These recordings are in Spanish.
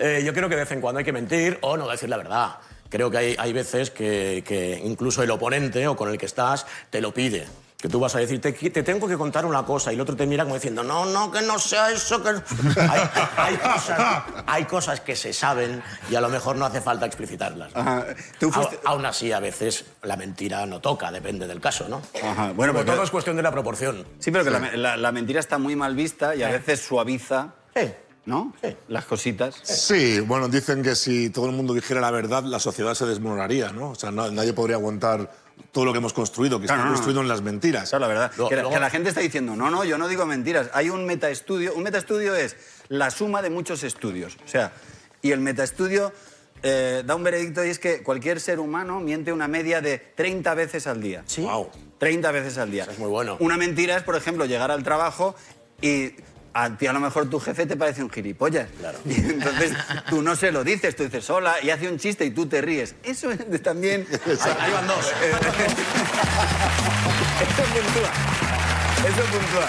Eh, yo creo que de vez en cuando hay que mentir o no decir la verdad. Creo que hay, hay veces que, incluso el oponente o con el que estás te lo pide que tú vas a decir, te, te, tengo que contar una cosa, y el otro te mira como diciendo, no, no, que no sea eso, que Hay, hay, cosas, que se saben y a lo mejor no hace falta explicitarlas. aún así, a veces la mentira no toca, depende del caso, ¿no? Ajá. Bueno, pero todo es cuestión de la proporción. Sí, pero que La, la, mentira está muy mal vista y a eh. veces suaviza. ¿no? Las cositas. Sí, bueno, dicen que si todo el mundo dijera la verdad, la sociedad se desmoronaría, ¿no? O sea, nadie podría aguantar todo lo que hemos construido, que se está construido en las mentiras. sea la verdad. que, la, gente está diciendo, no, no, yo no digo mentiras. Hay un metaestudio. Un metaestudio es la suma de muchos estudios. O sea, y el metaestudio eh, da un veredicto y es que cualquier ser humano miente una media de 30 veces al día. Sí. Wow. 30 veces al día. es muy bueno. Una mentira es, por ejemplo, llegar al trabajo y a ti a lo mejor tu jefe te parece un gilipollas. Claro. Y entonces tú no se lo dices, tú dices hola y hace un chiste y tú te ríes. Eso es también... Ahí van dos. Eso puntúa. Eso puntúa.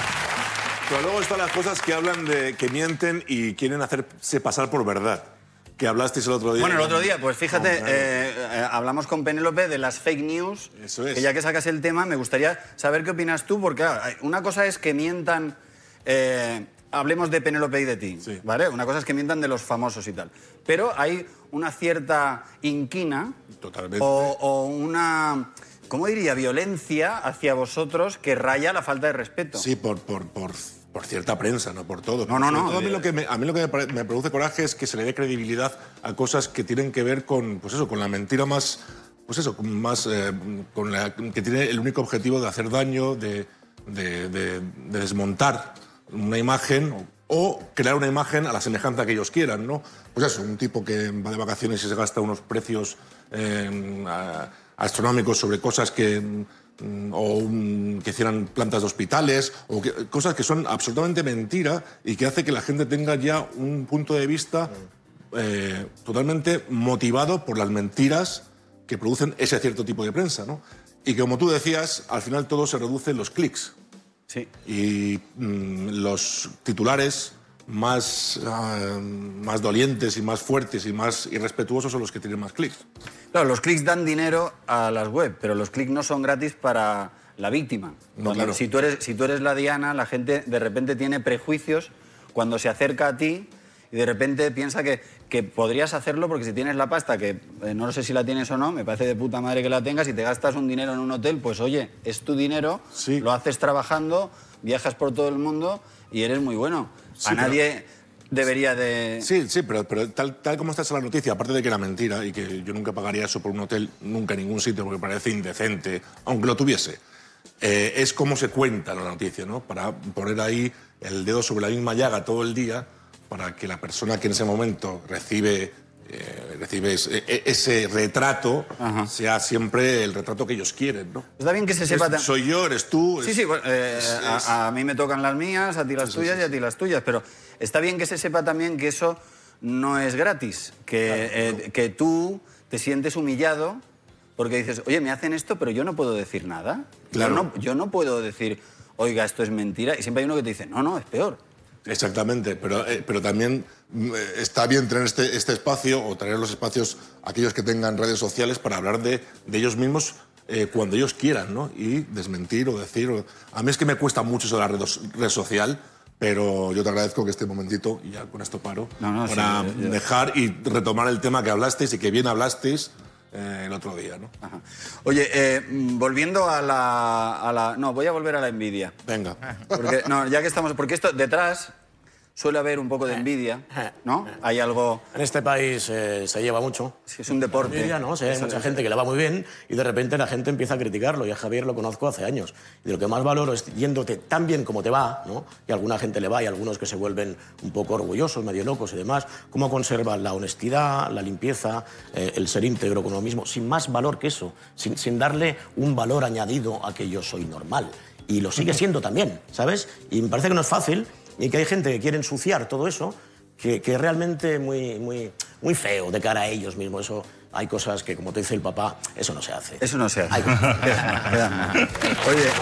Pero luego están las cosas que hablan de que mienten y quieren hacerse pasar por verdad que hablasteis el otro día. Bueno, el otro día, pues fíjate, eh, eh, hablamos con Penélope de las fake news. Eso es. Que ya que sacas el tema, me gustaría saber qué opinas tú, porque claro, una cosa es que mientan eh, hablemos de Penélope y de ti, ¿vale? Una cosa es que mientan de los famosos y tal. Pero hay una cierta inquina Totalmente. O, una... ¿Cómo diría? Violencia hacia vosotros que raya la falta de respeto. Sí, por, por, cierta prensa, no por todo. No, no, no. a, mí lo que me, produce coraje es que se le dé credibilidad a cosas que tienen que ver con, pues eso, con la mentira más, pues eso, más, eh, con la, que tiene el único objetivo de hacer daño, de, de desmontar una imagen o crear una imagen a la semejanza que ellos quieran, ¿no? Pues eso, un tipo que va de vacaciones y se gasta unos precios em, astronómicos sobre cosas que mm, o que hicieran plantas de hospitales, o cosas que son absolutamente mentira y que hace que la gente tenga ya un punto de vista eh, totalmente motivado por las mentiras que producen ese cierto tipo de prensa. ¿no? Y que, como tú decías, al final todo se reduce en los clics. Y mm, los titulares más, ah, más dolientes y más fuertes y más irrespetuosos son los que tienen más clics. Claro, los clics dan dinero a las web, pero los clics no son gratis para la víctima. No, si, tú eres, si tú eres la Diana, la gente de repente tiene prejuicios cuando se acerca a ti y de repente piensa que, podrías hacerlo porque si tienes la pasta, que eh, no sé si la tienes o no, me parece de puta madre que la tengas, y te gastas un dinero en un hotel, pues oye, es tu dinero, lo haces trabajando, viajas por todo el mundo y eres muy bueno. a nadie debería de... Sí, sí, pero, tal, como está esa la noticia, aparte de que era mentira y que yo nunca pagaría eso por un hotel, nunca en ningún sitio, porque parece indecente, aunque lo tuviese. Eh, es como se cuenta la noticia, ¿no? Para poner ahí el dedo sobre la misma llaga todo el día para que la persona que en ese momento recibe, eh, recibe e, e, ese, retrato sea siempre el retrato que ellos quieren, ¿no? Pues está bien que se sepa... soy yo, eres tú... sí, sí, pues, eh, a, mí me tocan las mías, a ti las tuyas y a ti las tuyas, pero está bien que se sepa también que eso no es gratis, que, eh, que tú te sientes humillado porque dices, oye, me hacen esto, pero yo no puedo decir nada. Claro. no, yo no puedo decir, oiga, esto es mentira. Y siempre hay uno que te dice, no, no, es peor. Exactamente, pero, eh, pero también eh, está bien tener este, este, espacio o traer los espacios, aquellos que tengan redes sociales, para hablar de, ellos mismos eh, cuando ellos quieran, ¿no? Y desmentir o decir. A mí es que me cuesta mucho eso de la red, red social. Pero yo te agradezco que este momentito, y ya con esto paro, para dejar y retomar el tema que hablasteis y que bien hablasteis eh, el otro día. ¿no? Oye, eh, mm, volviendo a la, a la, No, voy a volver a la envidia. Venga. Porque, no, ya que estamos... Porque esto detrás Suele haber un poco de eh, envidia, eh, ¿no? Eh. Hay algo... En este país se lleva mucho. Sí, es un deporte. Envidia, ¿no? hay mucha gente que le va muy bien y de repente la gente empieza a criticarlo. Y a Javier lo conozco hace años. Y lo que más valoro es yéndote tan bien como te va, ¿no? Y a alguna gente le va y a algunos que se vuelven un poco orgullosos, medio locos y demás. Cómo conserva la honestidad, la limpieza, el ser íntegro con uno mismo, sin más valor que eso, sin darle un valor añadido a que yo soy normal. Y lo sigue siendo también, ¿sabes? Y me parece que no es fácil y que hay gente que quiere ensuciar todo eso, que, que es realmente muy, muy, muy feo de cara a ellos mismos. Eso, hay cosas que, como te dice el papá, eso no se hace. Eso no se hace. Oye, verdad,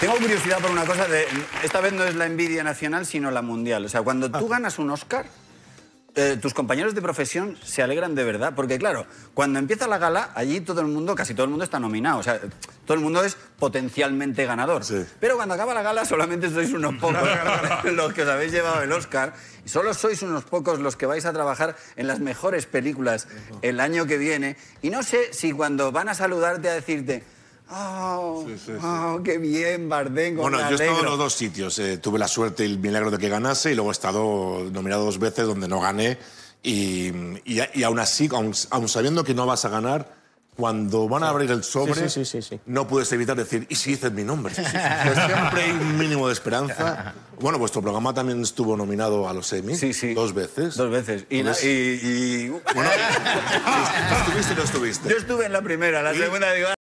Tengo curiosidad por una cosa, de, esta vez no es la envidia nacional, sino la mundial. O sea, cuando tú ah. ganas un Oscar, eh, tus compañeros de profesión se alegran de verdad, porque claro, cuando empieza la gala, allí todo el mundo, casi todo el mundo está nominado, o sea, todo el mundo es potencialmente ganador. Pero cuando acaba la gala solamente sois unos pocos los que os habéis llevado el Oscar, y solo sois unos pocos los que vais a trabajar en las mejores películas el año que viene, y no sé si cuando van a saludarte a decirte Ah, qué bien, Bardem. Bueno, yo he estado en los dos sitios. Eh, tuve la suerte y el milagro de que ganase y luego he estado nominado dos veces donde no gané. Y, aún así, aún, sabiendo que no vas a ganar, cuando van a abrir el sobre, no puedes evitar decir, ¿y si dices mi nombre? siempre hay un mínimo de esperanza. Bueno, vuestro programa también estuvo nominado a los Emmy dos veces. Dos veces. Y, y, ¿Estuviste o no estuviste? Yo estuve en la primera, la segunda digo...